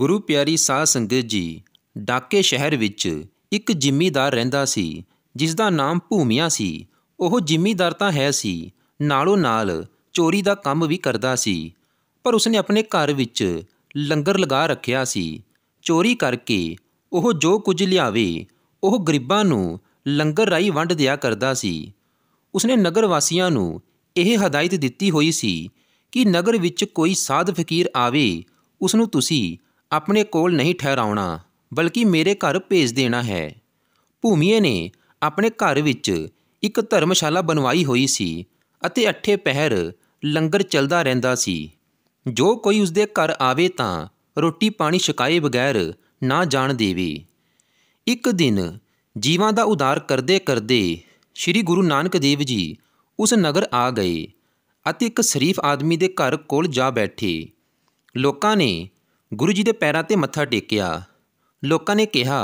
ਗੁਰੂ ਪਿਆਰੀ ਸਾਧ ਸੰਗਤ ਜੀ ਡਾਕੇ ਸ਼ਹਿਰ ਵਿੱਚ ਇੱਕ ਜ਼ਿਮੀਦਾਰ ਰਹਿੰਦਾ ਸੀ ਜਿਸ ਦਾ ਨਾਮ ਭੂਮੀਆ ਸੀ ਉਹ ਜ਼ਿਮੀਦਾਰ ਤਾਂ ਹੈ ਸੀ ਨਾਲੋਂ ਨਾਲ ਚੋਰੀ ਦਾ ਕੰਮ ਵੀ ਕਰਦਾ ਸੀ ਪਰ ਉਸਨੇ ਆਪਣੇ ਘਰ ਵਿੱਚ ਲੰਗਰ ਲਗਾ ਰੱਖਿਆ ਸੀ ਚੋਰੀ ਕਰਕੇ ਉਹ ਜੋ ਕੁਝ ਲਿਆਵੇ ਉਹ ਗਰੀਬਾਂ ਨੂੰ ਲੰਗਰ ਰਾਈ ਵੰਡ ਦਿਆ ਕਰਦਾ ਸੀ ਉਸਨੇ ਨਗਰ ਵਾਸੀਆਂ ਨੂੰ ਇਹ ਹਦਾਇਤ ਦਿੱਤੀ ਹੋਈ ਸੀ ਕਿ ਨਗਰ ਵਿੱਚ ਕੋਈ ਸਾਧ ਫਕੀਰ ਆਵੇ ਉਸ ਨੂੰ ਤੁਸੀਂ ਆਪਣੇ ਕੋਲ ਨਹੀਂ ਠਹਿਰਾਉਣਾ ਬਲਕਿ ਮੇਰੇ ਘਰ ਭੇਜ ਦੇਣਾ ਹੈ ਭੂਮੀਏ ਨੇ ਆਪਣੇ ਘਰ ਵਿੱਚ ਇੱਕ ਧਰਮਸ਼ਾਲਾ ਬਣਵਾਈ ਹੋਈ ਸੀ ਅਤੇ ਅੱਠੇ ਪਹਿਰ ਲੰਗਰ ਚੱਲਦਾ ਰਹਿੰਦਾ ਸੀ ਜੋ ਕੋਈ ਉਸਦੇ ਘਰ ਆਵੇ ਤਾਂ ਰੋਟੀ ਪਾਣੀ ਛਕਾਏ ਬਗੈਰ ਨਾ ਜਾਣ ਦੇਵੇ ਇੱਕ ਦਿਨ ਜੀਵਾਂ ਦਾ ਉਦਾਰ ਕਰਦੇ ਕਰਦੇ ਸ੍ਰੀ ਗੁਰੂ ਨਾਨਕ ਦੇਵ ਜੀ ਉਸ ਨਗਰ ਆ ਗਏ ਅਤੇ ਇੱਕ ਸ਼ਰੀਫ ਆਦਮੀ ਦੇ ਘਰ ਕੋਲ ਜਾ ਬੈਠੇ ਲੋਕਾਂ ਨੇ ਗੁਰੂ ਜੀ ਦੇ ਪੈਰਾਂ ਤੇ ਮੱਥਾ ਟੇਕਿਆ ਲੋਕਾਂ ਨੇ ਕਿਹਾ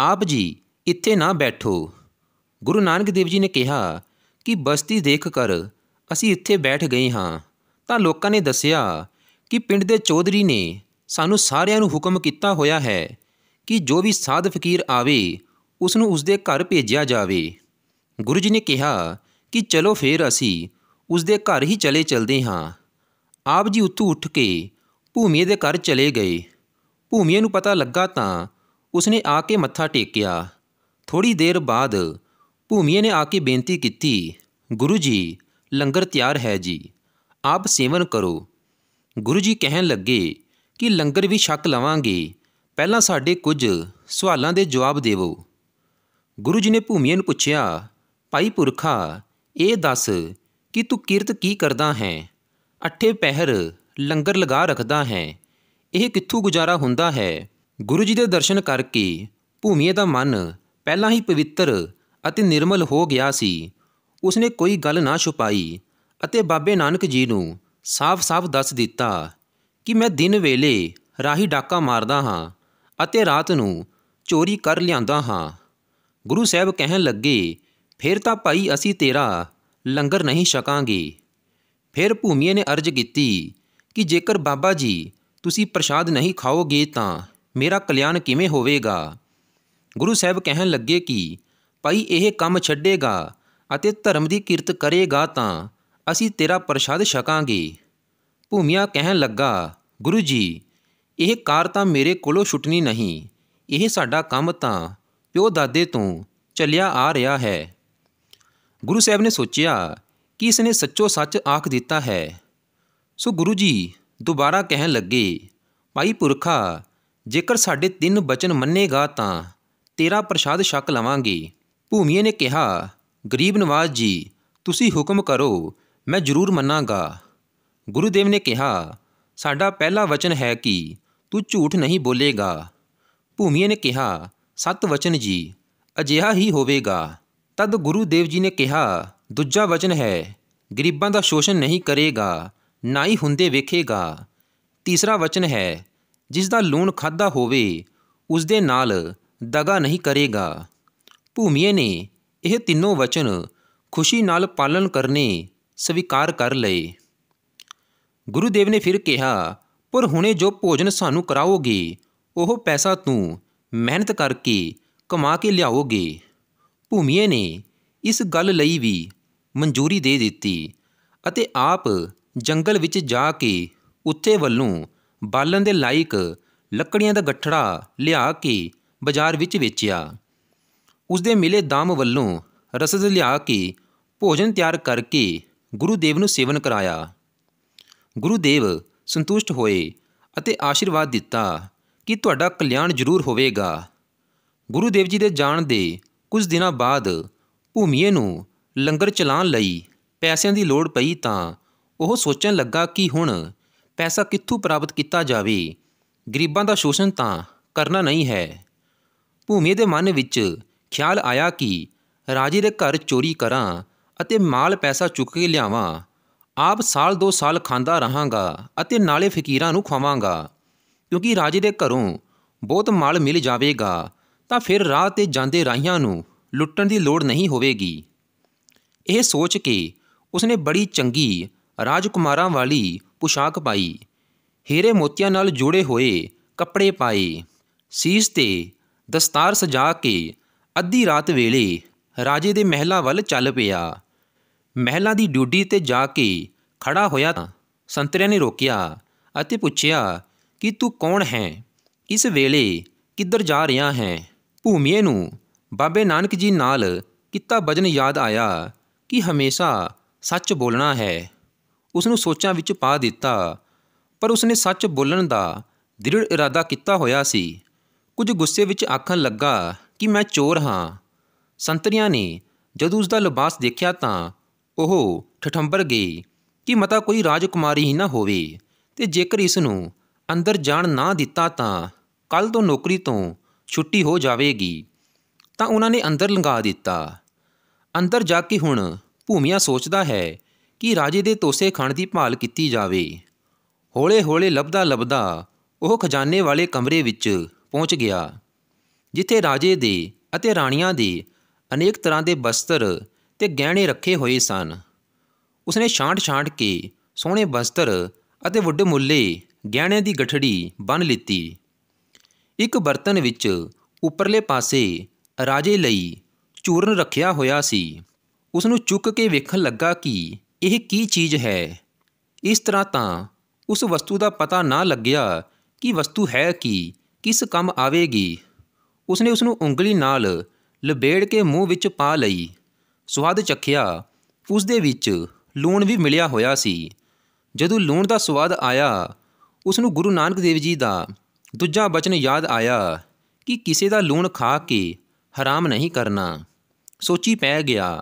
ਆਪ ਜੀ ਇੱਥੇ ਨਾ ਬੈਠੋ ਗੁਰੂ ਨਾਨਕ ਦੇਵ ਜੀ ਨੇ ਕਿਹਾ ਕਿ ਬਸਤੀ ਦੇਖ ਕਰ ਅਸੀਂ ਇੱਥੇ ਬੈਠ ਗਏ ਹਾਂ ਤਾਂ ਲੋਕਾਂ ਨੇ ਦੱਸਿਆ ਕਿ ਪਿੰਡ ਦੇ ਚੌਧਰੀ ਨੇ ਸਾਨੂੰ ਸਾਰਿਆਂ ਨੂੰ ਹੁਕਮ ਕੀਤਾ ਹੋਇਆ ਹੈ ਕਿ ਜੋ ਵੀ ਸਾਧ ਫਕੀਰ ਆਵੇ ਉਸ ਨੂੰ ਉਸ ਦੇ ਘਰ ਭੇਜਿਆ ਜਾਵੇ ਗੁਰੂ ਜੀ ਨੇ ਕਿਹਾ ਕਿ ਚਲੋ ਫੇਰ ਅਸੀਂ ਉਸ ਦੇ ਘਰ ਹੀ ਚਲੇ ਚਲਦੇ ਹਾਂ ਆਪ ਜੀ ਉੱਥੋਂ ਉੱਠ ਕੇ ਭੂਮੀ ਦੇ ਘਰ ਚਲੇ ਗਏ ਭੂਮੀ ਨੂੰ ਪਤਾ ਲੱਗਾ ਤਾਂ ਉਸਨੇ ਆ ਕੇ ਮੱਥਾ ਟੇਕਿਆ ਥੋੜੀ ਦੇਰ ਬਾਅਦ ਭੂਮੀ ਨੇ ਆ ਕੇ ਬੇਨਤੀ ਕੀਤੀ ਗੁਰੂ ਜੀ ਲੰਗਰ ਤਿਆਰ ਹੈ ਜੀ ਆਪ ਸੇਵਨ ਕਰੋ ਗੁਰੂ ਜੀ ਕਹਿਣ ਲੱਗੇ ਕਿ ਲੰਗਰ ਵੀ ਛਕ ਲਵਾਂਗੇ ਪਹਿਲਾਂ ਸਾਡੇ ਕੁਝ ਸਵਾਲਾਂ ਦੇ ਜਵਾਬ ਦੇਵੋ ਗੁਰੂ ਜੀ ਨੇ ਭੂਮੀ ਨੂੰ ਪੁੱਛਿਆ ਭਾਈ ਪੁਰਖਾ ਇਹ ਦੱਸ ਕਿ ਤੂੰ ਕਿਰਤ ਕੀ ਕਰਦਾ ਹੈ ਅੱਠੇ ਪਹਿਰ ਲੰਗਰ ਲਗਾ ਰੱਖਦਾ ਹੈ ਇਹ ਕਿੱਥੋਂ ਗੁਜ਼ਾਰਾ ਹੁੰਦਾ ਹੈ ਗੁਰੂ ਜੀ ਦੇ ਦਰਸ਼ਨ ਕਰਕੇ ਭੂਮੀਏ ਦਾ ਮਨ ਪਹਿਲਾਂ ਹੀ ਪਵਿੱਤਰ ਅਤੇ ਨਿਰਮਲ ਹੋ ਗਿਆ ਸੀ ਉਸਨੇ ਕੋਈ ਗੱਲ ਨਾ ਛੁਪਾਈ ਅਤੇ ਬਾਬੇ ਨਾਨਕ ਜੀ ਨੂੰ ਸਾਫ਼-ਸਾਫ਼ ਦੱਸ ਦਿੱਤਾ ਕਿ ਮੈਂ ਦਿਨ ਵੇਲੇ ਰਾਹੀ ਡਾਕਾ ਮਾਰਦਾ ਹਾਂ ਅਤੇ ਰਾਤ ਨੂੰ ਚੋਰੀ ਕਰ ਲਿਆਂਦਾ ਹਾਂ ਗੁਰੂ ਸਾਹਿਬ ਕਹਿਣ ਲੱਗੇ ਫਿਰ ਤਾਂ ਭਾਈ ਅਸੀਂ ਤੇਰਾ ਲੰਗਰ ਨਹੀਂ ਛਕਾਂਗੇ ਫਿਰ ਭੂਮੀਏ ਨੇ ਅਰਜ਼ ਕੀਤੀ ਕਿ ਜੇਕਰ ਬਾਬਾ ਜੀ ਤੁਸੀਂ ਪ੍ਰਸ਼ਾਦ ਨਹੀਂ ਖਾਓਗੇ ਤਾਂ ਮੇਰਾ ਕਲਿਆਣ ਕਿਵੇਂ ਹੋਵੇਗਾ ਗੁਰੂ ਸਾਹਿਬ ਕਹਿਣ ਲੱਗੇ ਕਿ ਭਾਈ ਇਹ ਕੰਮ ਛੱਡੇਗਾ ਅਤੇ ਧਰਮ ਦੀ ਕਿਰਤ ਕਰੇਗਾ ਤਾਂ ਅਸੀਂ ਤੇਰਾ ਪ੍ਰਸ਼ਾਦ ਛਕਾਂਗੇ ਭੂਮਿਆ ਕਹਿਣ ਲੱਗਾ ਗੁਰੂ ਜੀ ਇਹ ਕਾਰ ਤਾਂ ਮੇਰੇ ਕੋਲੋਂ ਛੁੱਟਣੀ ਨਹੀਂ ਇਹ ਸਾਡਾ ਕੰਮ ਤਾਂ ਪਿਓ ਦਾਦੇ ਤੋਂ ਚੱਲਿਆ ਆ ਰਿਹਾ ਹੈ ਗੁਰੂ ਸਾਹਿਬ ਨੇ ਸੋਚਿਆ ਕਿ ਇਸ ਨੇ ਸੱਚੋ ਸੱਚ ਆਖ ਦਿੱਤਾ ਹੈ ਸੋ ਗੁਰੂ ਜੀ ਦੁਬਾਰਾ ਕਹਿਣ ਲੱਗੇ ਭਾਈ ਪੁਰਖਾ ਜੇਕਰ ਸਾਡੇ ਤਿੰਨ ਬਚਨ ਮੰਨੇਗਾ ਤਾਂ ਤੇਰਾ ਪ੍ਰਸ਼ਾਦ ਛਕ ਲਵਾਂਗੇ ਭੂਮੀਏ ਨੇ ਕਿਹਾ ਗਰੀਬ ਨਵਾਜ਼ ਜੀ ਤੁਸੀਂ ਹੁਕਮ ਕਰੋ ਮੈਂ ਜ਼ਰੂਰ ਮੰਨਾਂਗਾ ਗੁਰੂਦੇਵ ਨੇ ਕਿਹਾ ਸਾਡਾ ਪਹਿਲਾ ਵਚਨ ਹੈ ਕਿ ਤੂੰ ਝੂਠ ਨਹੀਂ ਬੋਲੇਗਾ ਭੂਮੀਏ ਨੇ ਕਿਹਾ ਸਤ ਵਚਨ ਜੀ ਅਜਿਹਾ ਹੀ ਹੋਵੇਗਾ ਤਦ ਗੁਰੂਦੇਵ ਜੀ ਨੇ ਕਿਹਾ ਦੂਜਾ ਵਚਨ ਹੈ ਗਰੀਬਾਂ ਦਾ ਸ਼ੋਸ਼ਣ ਨਹੀਂ ਕਰੇਗਾ ਹੀ ਹੁੰਦੇ ਵੇਖੇਗਾ ਤੀਸਰਾ ਵਚਨ ਹੈ ਜਿਸ ਦਾ ਲੂਣ ਖਾਦਾ ਹੋਵੇ ਉਸ ਦੇ ਨਾਲ ਦਗਾ ਨਹੀਂ ਕਰੇਗਾ ਭੂਮੀਏ ਨੇ ਇਹ ਤਿੰਨੋਂ ਵਚਨ ਖੁਸ਼ੀ ਨਾਲ ਪਾਲਣ ਕਰਨੇ ਸਵੀਕਾਰ ਕਰ ਲਏ ਗੁਰੂਦੇਵ ਨੇ ਫਿਰ ਕਿਹਾ ਪਰ ਹੁਣੇ ਜੋ ਭੋਜਨ ਸਾਨੂੰ ਕਰਾਓਗੇ ਉਹ ਪੈਸਾ ਤੂੰ ਮਿਹਨਤ ਕਰਕੇ ਕਮਾ ਕੇ ਲਿਆਓਗੇ ਭੂਮੀਏ ਨੇ ਇਸ ਗੱਲ ਲਈ ਵੀ ਮਨਜ਼ੂਰੀ ਦੇ ਦਿੱਤੀ ਅਤੇ ਆਪ ਜੰਗਲ ਵਿੱਚ ਜਾ ਕੇ ਉੱਥੇ ਵੱਲੋਂ ਬਾਲਣ ਦੇ ਲਾਇਕ ਲੱਕੜੀਆਂ ਦਾ ਗੱਠੜਾ ਲਿਆ ਕੇ ਬਾਜ਼ਾਰ ਵਿੱਚ ਵੇਚਿਆ ਉਸ ਦੇ ਮਿਲੇ ਦਾਮ ਵੱਲੋਂ ਰਸਦ ਲਿਆ ਕੇ ਭੋਜਨ ਤਿਆਰ ਕਰਕੇ ਗੁਰੂ ਦੇਵ ਨੂੰ ਸੇਵਨ ਕਰਾਇਆ ਗੁਰੂ ਦੇਵ ਸੰਤੁਸ਼ਟ ਹੋਏ ਅਤੇ ਆਸ਼ੀਰਵਾਦ ਦਿੱਤਾ ਕਿ ਤੁਹਾਡਾ ਕਲਿਆਣ ਜ਼ਰੂਰ ਹੋਵੇਗਾ ਗੁਰੂ ਦੇਵ ਜੀ ਦੇ ਜਾਣ ਦੇ ਕੁਝ ਦਿਨਾਂ ਬਾਅਦ ਭੂਮੀਏ ਨੂੰ ਲੰਗਰ ਚਲਾਉਣ ਲਈ ਪੈਸਿਆਂ ਦੀ ਲੋੜ ਪਈ ਤਾਂ ਉਹ ਸੋਚਣ ਲੱਗਾ ਕਿ ਹੁਣ ਪੈਸਾ ਕਿੱਥੋਂ ਪ੍ਰਾਪਤ ਕੀਤਾ ਜਾਵੇ ਗਰੀਬਾਂ ਦਾ ਸ਼ੋਸ਼ਣ ਤਾਂ ਕਰਨਾ ਨਹੀਂ ਹੈ ਭੂਮੀ ਦੇ ਮਨ ਵਿੱਚ ਖਿਆਲ ਆਇਆ ਕਿ ਰਾਜੇ ਦੇ ਘਰ ਚੋਰੀ ਕਰਾਂ ਅਤੇ ਮਾਲ ਪੈਸਾ ਚੁੱਕ ਕੇ ਲਿਆਵਾਂ ਆਪ ਸਾਲ ਦੋ ਸਾਲ ਖਾਂਦਾ ਰਹਾਂਗਾ ਅਤੇ ਨਾਲੇ ਫਕੀਰਾਂ ਨੂੰ ਖਵਾਵਾਂਗਾ ਕਿਉਂਕਿ ਰਾਜੇ ਦੇ ਘਰੋਂ ਬਹੁਤ ਮਾਲ ਮਿਲ ਜਾਵੇਗਾ ਤਾਂ ਫਿਰ ਰਾਹ ਤੇ ਜਾਂਦੇ ਰਾਹੀਆਂ ਨੂੰ ਲੁੱਟਣ ਦੀ ਲੋੜ ਨਹੀਂ ਹੋਵੇਗੀ ਇਹ ਸੋਚ ਕੇ ਉਸਨੇ ਬੜੀ ਚੰਗੀ ਰਾਜਕੁਮਾਰਾਂ ਵਾਲੀ ਪੁਸ਼ਾਕ ਪਾਈ ਹੀਰੇ ਮੋਤੀਆਂ ਨਾਲ ਜੁੜੇ ਹੋਏ ਕੱਪੜੇ ਪਾਏ ਸੀਸ ਤੇ ਦਸਤਾਰ ਸਜਾ ਕੇ ਅੱਧੀ ਰਾਤ ਵੇਲੇ ਰਾਜੇ ਦੇ ਮਹਿਲਾ ਵੱਲ ਚੱਲ ਪਿਆ ਮਹਿਲਾ ਦੀ ਡਿਊਟੀ ਤੇ ਜਾ ਕੇ ਖੜਾ ਹੋਇਆ ਸੰਤਰੀਆਂ ਨੇ ਰੋਕਿਆ ਅਤੇ ਪੁੱਛਿਆ ਕਿ ਤੂੰ ਕੌਣ ਹੈ ਇਸ ਵੇਲੇ ਕਿੱਧਰ ਜਾ ਰਿਹਾ ਹੈ ਭੂਮੀਏ ਨੂੰ ਬਾਬੇ ਨਾਨਕ ਜੀ ਨਾਲ ਕੀਤਾ ਬਜਨ ਯਾਦ ਆਇਆ ਕਿ ਹਮੇਸ਼ਾ ਸੱਚ ਬੋਲਣਾ ਹੈ ਉਸ ਨੂੰ ਸੋਚਾਂ ਵਿੱਚ ਪਾ ਦਿੱਤਾ ਪਰ ਉਸ ਨੇ ਸੱਚ ਬੋਲਣ ਦਾ ਦ੍ਰਿੜ ਇਰਾਦਾ ਕੀਤਾ ਹੋਇਆ ਸੀ ਕੁਝ ਗੁੱਸੇ ਵਿੱਚ ਆਖਣ ਲੱਗਾ ਕਿ ਮੈਂ ਚੋਰ ਹਾਂ ਸੰਤਰੀਆਂ ਨੇ ਜਦੋਂ ਉਸ ਦਾ ਲਿਬਾਸ ਦੇਖਿਆ ਤਾਂ ਉਹ ਠਠੰਬਰ ਗਈ ਕਿ ਮਤਾ ਕੋਈ ਰਾਜਕੁਮਾਰੀ ਹੀ ਨਾ ਹੋਵੇ ਤੇ ਜੇਕਰ ਇਸ ਨੂੰ ਅੰਦਰ ਜਾਣ ਨਾ ਦਿੱਤਾ ਤਾਂ ਕੱਲ ਤੋਂ ਨੌਕਰੀ ਤੋਂ ਛੁੱਟੀ ਹੋ ਜਾਵੇਗੀ ਤਾਂ ਉਹਨਾਂ ਨੇ ਅੰਦਰ ਲੰਗਾ ਦਿੱਤਾ ਅੰਦਰ ਜਾ ਕੇ ਹੁਣ ਭੂਮੀਆਂ ਸੋਚਦਾ ਹੈ ਕਿ ਰਾਜੇ ਦੇ ਤੋਸੇ ਖਾਣ ਦੀ ਭਾਲ ਕੀਤੀ ਜਾਵੇ ਹੌਲੇ-ਹੌਲੇ ਲਬਦਾ ਲਬਦਾ ਉਹ ਖਜ਼ਾਨੇ ਵਾਲੇ ਕਮਰੇ ਵਿੱਚ ਪਹੁੰਚ ਗਿਆ ਜਿੱਥੇ ਰਾਜੇ ਦੇ ਅਤੇ ਰਾਣੀਆਂ ਦੇ ਅਨੇਕ ਤਰ੍ਹਾਂ ਦੇ ਬਸਤਰ ਤੇ ਗਹਿਣੇ ਰੱਖੇ ਹੋਏ ਸਨ ਉਸਨੇ ਛਾਂਟ-ਛਾਂਟ ਕੇ ਸੋਹਣੇ ਬਸਤਰ ਅਤੇ ਵੱਡੇ ਮੁੱਲੇ ਗਹਿਣਿਆਂ ਦੀ ਗਠੜੀ ਬੰਨ ਲਿੱਤੀ ਇੱਕ ਬਰਤਨ ਵਿੱਚ ਉੱਪਰਲੇ ਪਾਸੇ ਰਾਜੇ ਲਈ ਚੂਰਨ ਰੱਖਿਆ ਹੋਇਆ ਸੀ ਉਸ ਨੂੰ ਚੁੱਕ ਕੇ ਵੇਖਣ ਲੱਗਾ ਕਿ ਇਹ ਕੀ ਚੀਜ਼ ਹੈ ਇਸ ਤਰ੍ਹਾਂ ਤਾਂ ਉਸ ਵਸਤੂ ਦਾ ਪਤਾ ਨਾ ਲੱਗਿਆ ਕਿ ਵਸਤੂ ਹੈ ਕੀ ਕਿਸ ਕੰਮ ਆਵੇਗੀ ਉਸਨੇ ਉਸ ਨੂੰ ਉਂਗਲੀ ਨਾਲ ਲਬੇੜ ਕੇ ਮੂੰਹ ਵਿੱਚ ਪਾ ਲਈ ਸਵਾਦ ਚਖਿਆ ਉਸ ਦੇ ਵਿੱਚ ਲੂਣ ਵੀ ਮਿਲਿਆ ਹੋਇਆ ਸੀ ਜਦੋਂ ਲੂਣ ਦਾ ਸਵਾਦ ਆਇਆ ਉਸ ਨੂੰ ਗੁਰੂ ਨਾਨਕ ਦੇਵ ਜੀ ਦਾ ਦੂਜਾ ਬਚਨ ਯਾਦ ਆਇਆ ਕਿ ਕਿਸੇ ਦਾ ਲੂਣ ਖਾ ਕੇ ਹਰਾਮ ਨਹੀਂ ਕਰਨਾ ਸੋਚੀ ਪੈ ਗਿਆ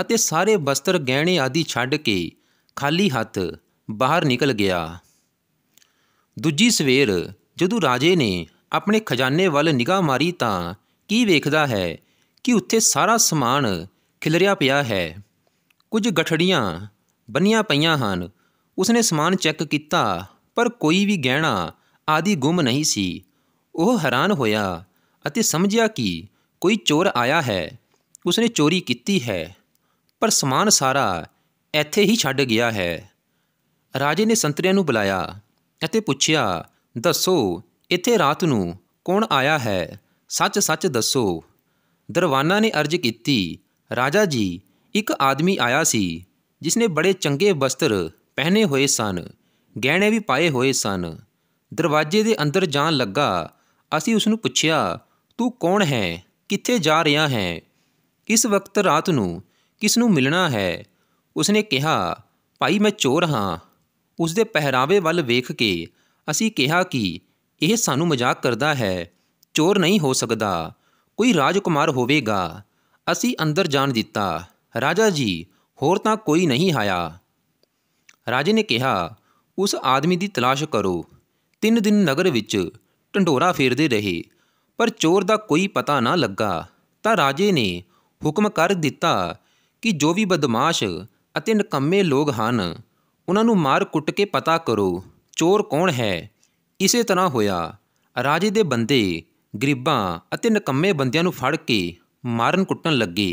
ਅਤੇ ਸਾਰੇ ਵਸਤਰ ਗਹਿਣੇ ਆਦਿ ਛੱਡ ਕੇ ਖਾਲੀ ਹੱਥ ਬਾਹਰ ਨਿਕਲ ਗਿਆ ਦੂਜੀ ਸਵੇਰ ਜਦੋਂ ਰਾਜੇ ਨੇ ਆਪਣੇ ਖਜ਼ਾਨੇ ਵੱਲ ਨਿਗਾਹ ਮਾਰੀ ਤਾਂ ਕੀ ਵੇਖਦਾ ਹੈ ਕਿ ਉੱਥੇ ਸਾਰਾ ਸਮਾਨ ਖਿਲਰਿਆ ਪਿਆ ਹੈ ਕੁਝ ਗਠੜੀਆਂ ਬੰਨੀਆਂ ਪਈਆਂ ਹਨ ਉਸਨੇ ਸਮਾਨ ਚੈੱਕ ਕੀਤਾ ਪਰ ਕੋਈ ਵੀ ਗਹਿਣਾ ਆਦਿ ਗੁੰਮ ਨਹੀਂ ਸੀ ਉਹ ਹੈਰਾਨ ਹੋਇਆ ਅਤੇ ਸਮਝਿਆ ਕਿ ਕੋਈ ਚੋਰ ਆਇਆ ਹੈ ਉਸਨੇ ਚੋਰੀ ਕੀਤੀ ਹੈ ਪਰ ਸਮਾਨ ਸਾਰਾ ਇੱਥੇ ਹੀ ਛੱਡ ਗਿਆ ਹੈ ਰਾਜੇ ਨੇ ਸੰਤਰੀਆਂ ਨੂੰ ਬੁਲਾਇਆ ਅਤੇ ਪੁੱਛਿਆ ਦੱਸੋ ਇੱਥੇ ਰਾਤ ਨੂੰ ਕੌਣ ਆਇਆ ਹੈ ਸੱਚ-ਸੱਚ ਦੱਸੋ ਦਰਵਾਨਾ ਨੇ ਅਰਜ਼ ਕੀਤੀ ਰਾਜਾ ਜੀ ਇੱਕ ਆਦਮੀ ਆਇਆ ਸੀ ਜਿਸ ਨੇ ਬੜੇ ਚੰਗੇ ਬਸਤਰ ਪਹਿਨੇ ਹੋਏ ਸਨ ਗਹਿਣੇ ਵੀ ਪਾਏ ਹੋਏ ਸਨ ਦਰਵਾਜ਼ੇ ਦੇ ਅੰਦਰ ਜਾਣ ਲੱਗਾ ਅਸੀਂ ਉਸ ਨੂੰ ਪੁੱਛਿਆ ਤੂੰ ਕੌਣ ਹੈ ਕਿੱਥੇ ਜਾ ਰਿਹਾ ਹੈ ਇਸ ਵਕਤ ਰਾਤ ਨੂੰ ਕਿਸ ਨੂੰ ਮਿਲਣਾ ਹੈ ਉਸਨੇ ਕਿਹਾ ਭਾਈ ਮੈਂ ਚੋਰ ਹਾਂ ਉਸ ਦੇ ਪਹਿਰਾਵੇ ਵੱਲ ਵੇਖ ਕੇ ਅਸੀਂ ਕਿਹਾ ਕਿ ਇਹ ਸਾਨੂੰ ਮਜ਼ਾਕ ਕਰਦਾ ਹੈ ਚੋਰ ਨਹੀਂ ਹੋ ਸਕਦਾ ਕੋਈ ਰਾਜਕੁਮਾਰ ਹੋਵੇਗਾ ਅਸੀਂ ਅੰਦਰ ਜਾਣ ਦਿੱਤਾ ਰਾਜਾ ਜੀ ਹੋਰ ਤਾਂ ਕੋਈ ਨਹੀਂ ਆਇਆ ਰਾਜੇ ਨੇ ਕਿਹਾ ਉਸ ਆਦਮੀ ਦੀ ਤਲਾਸ਼ ਕਰੋ ਤਿੰਨ ਦਿਨ ਨਗਰ ਵਿੱਚ ਢੰਡੋਰਾ ਫੇਰਦੇ ਰਹੇ ਪਰ ਚੋਰ ਦਾ ਕੋਈ ਪਤਾ ਨਾ ਲੱਗਾ ਤਾਂ ਰਾਜੇ ਨੇ ਹੁਕਮ ਕਰ ਦਿੱਤਾ ਕਿ ਜੋ ਵੀ ਬਦਮਾਸ਼ ਅਤੇ ਨਕੰਮੇ ਲੋਕ ਹਨ ਉਹਨਾਂ ਨੂੰ ਮਾਰ ਕੁੱਟ ਕੇ ਪਤਾ ਕਰੋ ਚੋਰ ਕੌਣ ਹੈ ਇਸੇ ਤਰ੍ਹਾਂ ਹੋਇਆ ਰਾਜੇ ਦੇ ਬੰਦੇ ਗਰੀਬਾਂ ਅਤੇ ਨਕੰਮੇ ਬੰਦਿਆਂ ਨੂੰ ਫੜ ਕੇ ਮਾਰਨ ਕੁੱਟਣ ਲੱਗੇ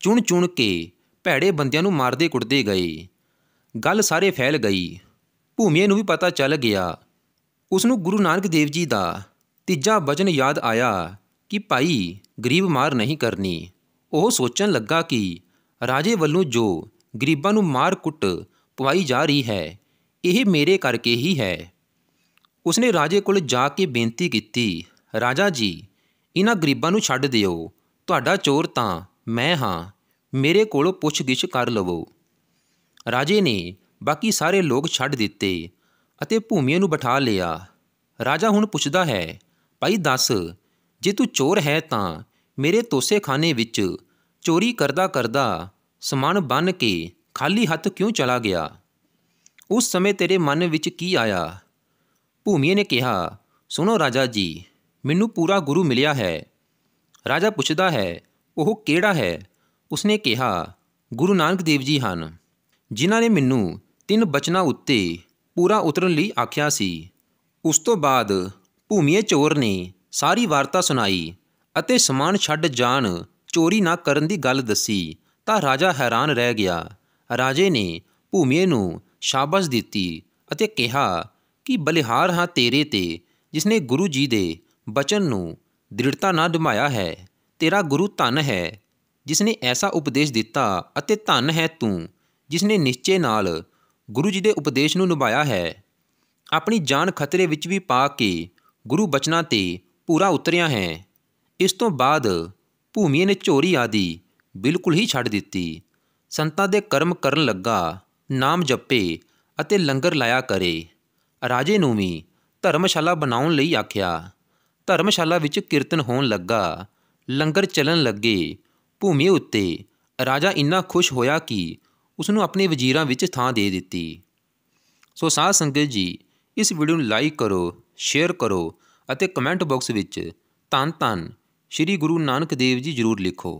ਚੁਣ ਚੁਣ ਕੇ ਭੈੜੇ ਬੰਦਿਆਂ ਨੂੰ ਮਾਰਦੇ ਕੁੱਟਦੇ ਗਏ ਗੱਲ ਸਾਰੇ ਫੈਲ ਗਈ ਭੂਮੀਏ ਨੂੰ ਵੀ ਪਤਾ ਚੱਲ ਗਿਆ ਉਸ ਨੂੰ ਗੁਰੂ ਨਾਨਕ ਦੇਵ ਜੀ ਦਾ ਤੀਜਾ ਬਚਨ ਯਾਦ ਆਇਆ ਕਿ ਭਾਈ ਗਰੀਬ ਮਾਰ ਨਹੀਂ ਕਰਨੀ ਉਹ ਸੋਚਣ ਲੱਗਾ ਕਿ ਰਾਜੇ ਵੱਲੋਂ ਜੋ ਗਰੀਬਾਂ ਨੂੰ ਮਾਰ ਕੁੱਟ ਪਵਾਈ ਜਾ ਰਹੀ ਹੈ ਇਹ ਮੇਰੇ ਕਰਕੇ ਹੀ ਹੈ ਉਸਨੇ ਰਾਜੇ ਕੋਲ ਜਾ ਕੇ ਬੇਨਤੀ ਕੀਤੀ ਰਾਜਾ ਜੀ ਇਹਨਾਂ ਗਰੀਬਾਂ ਨੂੰ ਛੱਡ ਦਿਓ ਤੁਹਾਡਾ ਚੋਰ ਤਾਂ ਮੈਂ ਹਾਂ ਮੇਰੇ ਕੋਲੋਂ ਪੁੱਛਗਿੱਛ ਕਰ ਲਵੋ ਰਾਜੇ ਨੇ ਬਾਕੀ ਸਾਰੇ ਲੋਕ ਛੱਡ ਦਿੱਤੇ ਅਤੇ ਭੂਮੀਆਂ ਨੂੰ ਬਿਠਾ ਲਿਆ ਰਾਜਾ ਹੁਣ ਪੁੱਛਦਾ ਹੈ ਭਾਈ ਦੱਸ ਜੇ ਤੂੰ ਚੋਰ ਹੈ ਤਾਂ ਮੇਰੇ ਤੋਸੇਖਾਨੇ ਵਿੱਚ ਚੋਰੀ ਕਰਦਾ ਕਰਦਾ ਸਮਾਨ ਬਨ ਕੇ ਖਾਲੀ ਹੱਥ ਕਿਉਂ ਚਲਾ ਗਿਆ ਉਸ ਸਮੇਂ ਤੇਰੇ ਮਨ ਵਿੱਚ ਕੀ ਆਇਆ ਭੂਮੀਏ ਨੇ ਕਿਹਾ ਸੁਣੋ ਰਾਜਾ ਜੀ ਮੈਨੂੰ ਪੂਰਾ ਗੁਰੂ ਮਿਲਿਆ ਹੈ ਰਾਜਾ ਪੁੱਛਦਾ ਹੈ ਉਹ ਕਿਹੜਾ ਹੈ ਉਸਨੇ ਕਿਹਾ ਗੁਰੂ ਨਾਨਕ ਦੇਵ ਜੀ ਹਨ ਜਿਨ੍ਹਾਂ ਨੇ ਮੈਨੂੰ ਤਿੰਨ ਬਚਨਾਂ ਉੱਤੇ ਪੂਰਾ ਉਤਰਨ ਲਈ ਆਖਿਆ ਸੀ ਉਸ ਤੋਂ ਬਾਅਦ ਭੂਮੀਏ ਚੋਰ ਨੇ ਸਾਰੀ ਵਾਰਤਾ ਸੁਣਾਈ ਅਤੇ ਸਮਾਨ ਛੱਡ ਜਾਣ ਚੋਰੀ ਨਾ ਕਰਨ ਦੀ ਗੱਲ ਦੱਸੀ ਤਾਂ ਰਾਜਾ ਹੈਰਾਨ ਰਹਿ ਗਿਆ ਰਾਜੇ ਨੇ ਭੂਮੀਏ ਨੂੰ ਸ਼ਾਬਾਸ਼ ਦਿੱਤੀ ਅਤੇ ਕਿਹਾ ਕਿ ਬਲਿਹਾਰ ਹਾਂ ਤੇਰੇ ਤੇ ਜਿਸਨੇ ਗੁਰੂ ਜੀ ਦੇ ਬਚਨ ਨੂੰ ਦ੍ਰਿੜਤਾ ਨਾਲ ਨਿਭਾਇਆ ਹੈ ਤੇਰਾ ਗੁਰੂ ਧਨ ਹੈ ਜਿਸਨੇ ਐਸਾ ਉਪਦੇਸ਼ ਦਿੱਤਾ ਅਤੇ ਧਨ ਹੈ ਤੂੰ ਜਿਸਨੇ ਨਿਸ਼ਚੇ ਨਾਲ ਗੁਰੂ ਜੀ ਦੇ ਉਪਦੇਸ਼ ਨੂੰ ਨਿਭਾਇਆ ਹੈ ਆਪਣੀ ਜਾਨ ਖਤਰੇ ਵਿੱਚ ਵੀ ਪਾ ਕੇ ਗੁਰੂ ਬਚਨਾਂ ਤੇ ਪੂਰਾ ਉਤਰਿਆ ਹੈ ਇਸ ਤੋਂ ਬਾਅਦ ਭੂਮੀ ਨੇ ਝੋਰੀ ਆਦੀ ਬਿਲਕੁਲ ਹੀ ਛੱਡ ਦਿੱਤੀ ਸੰਤਾਂ ਦੇ ਕਰਮ ਕਰਨ ਲੱਗਾ ਨਾਮ ਜਪੇ ਅਤੇ ਲੰਗਰ ਲਾਇਆ ਕਰੇ ਰਾਜੇ ਨੂੰ ਵੀ ਧਰਮਸ਼ਾਲਾ ਬਣਾਉਣ ਲਈ ਆਖਿਆ ਧਰਮਸ਼ਾਲਾ ਵਿੱਚ ਕੀਰਤਨ ਹੋਣ ਲੱਗਾ ਲੰਗਰ ਚੱਲਣ ਲੱਗੇ ਭੂਮੀ ਉੱਤੇ ਰਾਜਾ ਇੰਨਾ ਖੁਸ਼ ਹੋਇਆ ਕਿ ਉਸ ਨੂੰ ਆਪਣੇ ਵਜ਼ੀਰਾਂ ਵਿੱਚ ਥਾਂ ਦੇ ਦਿੱਤੀ ਸੋ ਸਾਧ ਸੰਗਤ ਜੀ ਇਸ ਵੀਡੀਓ ਨੂੰ ਲਾਈਕ ਕਰੋ ਸ਼ੇਅਰ ਕਰੋ ਅਤੇ ਕਮੈਂਟ ਬਾਕਸ ਵਿੱਚ ਤਨ ਤਨ ਸ਼੍ਰੀ ਗੁਰੂ ਨਾਨਕ ਦੇਵ ਜੀ ਜ਼ਰੂਰ ਲਿਖੋ